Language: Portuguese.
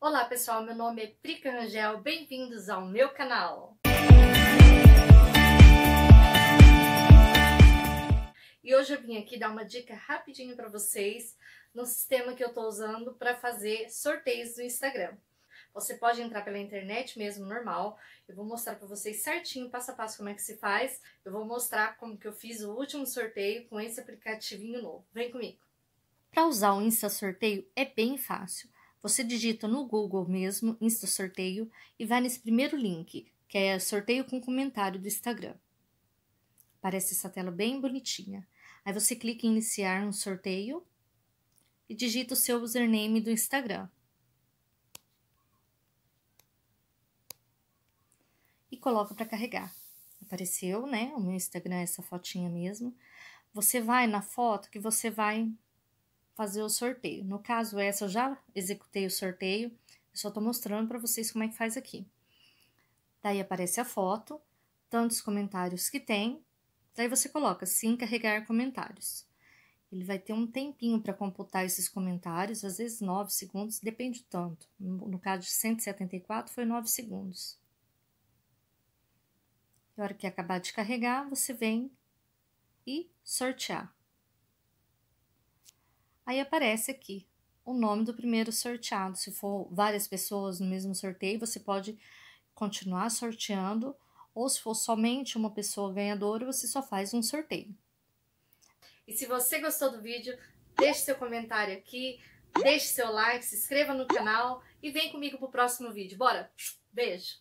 Olá pessoal, meu nome é Prica Rangel, bem-vindos ao meu canal. E hoje eu vim aqui dar uma dica rapidinho para vocês no sistema que eu estou usando para fazer sorteios no Instagram. Você pode entrar pela internet mesmo, normal. Eu vou mostrar para vocês certinho, passo a passo, como é que se faz. Eu vou mostrar como que eu fiz o último sorteio com esse aplicativinho novo. Vem comigo! Para usar o Insta Sorteio é bem fácil. Você digita no Google mesmo, Insta Sorteio, e vai nesse primeiro link, que é sorteio com comentário do Instagram. Parece essa tela bem bonitinha. Aí você clica em iniciar um sorteio e digita o seu username do Instagram. E coloca para carregar. Apareceu, né? O meu Instagram é essa fotinha mesmo. Você vai na foto que você vai fazer o sorteio. No caso, essa eu já executei o sorteio, só estou mostrando para vocês como é que faz aqui. Daí aparece a foto, tantos comentários que tem, daí você coloca sim carregar comentários. Ele vai ter um tempinho para computar esses comentários, às vezes 9 segundos, depende tanto. No caso de 174, foi 9 segundos. E a hora que acabar de carregar, você vem e sortear. Aí aparece aqui o nome do primeiro sorteado. Se for várias pessoas no mesmo sorteio, você pode continuar sorteando, ou se for somente uma pessoa ganhadora, você só faz um sorteio. E se você gostou do vídeo, deixe seu comentário aqui, deixe seu like, se inscreva no canal e vem comigo pro próximo vídeo. Bora? Beijo!